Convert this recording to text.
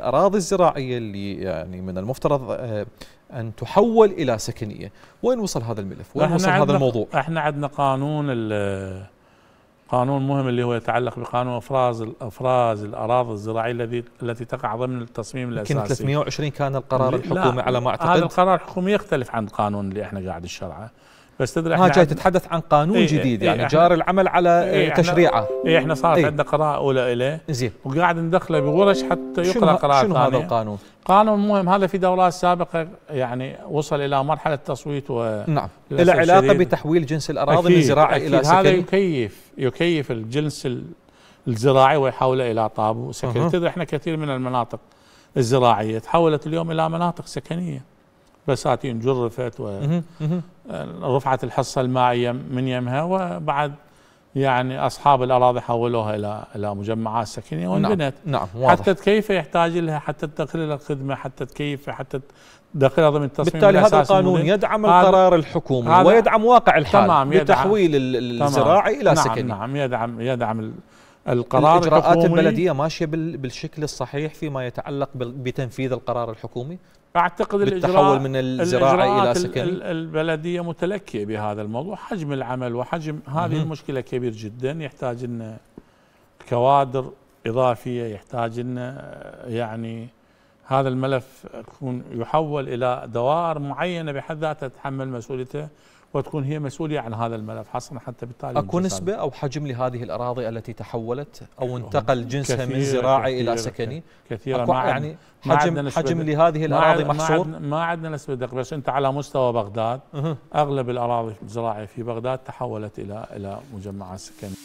الأراضي الزراعية اللي يعني من المفترض آه، أن تحول إلى سكنية وين وصل هذا الملف وين وصل هذا الموضوع احنا عندنا قانون قانون مهم اللي هو يتعلق بقانون افراز افراز الاراضي الزراعيه الذي التي تقع ضمن التصميم الاساسي يمكن 320 كان القرار الحكومي على ما اعتقد هذا القرار الحكومي يختلف عن القانون اللي احنا قاعد نشرعه بس تدري احنا جاي تتحدث عن قانون ايه جديد إيه، يعني ايه جار العمل على ايه تشريعه ايه احنا صارت ايه عندنا قراءه اولى اليه زين وقاعد ندخله بورش حتى يقرا قراءه شنو هذا القانون؟ قانون مهم هذا في دورات سابقه يعني وصل الى مرحله تصويت و نعم له علاقه بتحويل جنس الاراضي من زراعي الى سكن هذا يكيف يكيف الجنس الزراعي ويحوله الى طابو سكن تدري احنا كثير من المناطق الزراعيه تحولت اليوم الى مناطق سكنيه بساتين جرفت رفعت الحصه المائيه من يمها وبعد يعني اصحاب الاراضي حولوها الى الى مجمعات سكنيه نعم، وانبنت نعم. نعم حتى كيف يحتاج لها حتى تدخل الخدمه حتى كيف حتى تدخلها ضمن التصميم بالتالي هذا القانون يدعم القرار الحكومي ويدعم واقع الحال تمام يدعم بتحويل الزراعي الى نعم سكني نعم يدعم يدعم القرار الاجراءات البلديه ماشيه بالشكل الصحيح فيما يتعلق بتنفيذ القرار الحكومي اعتقد بالتحول من الزراعه الى سكن البلديه متلكيه بهذا الموضوع حجم العمل وحجم هذه مم. المشكله كبير جدا يحتاج لنا كوادر اضافيه يحتاج لنا يعني هذا الملف يكون يحول الى دوائر معينه بحد ذاتها تتحمل مسؤوليته وتكون هي مسؤوليه عن هذا الملف حصرا حتى بالتالي اكو نسبه او حجم لهذه الاراضي التي تحولت او انتقل جنسها من زراعي الى سكني كثيرا ما يعني حجم ما حجم لهذه الاراضي محصور ما عندنا نسبه دقيقه بس انت على مستوى بغداد اغلب الاراضي الزراعيه في بغداد تحولت الى الى مجمعات سكنيه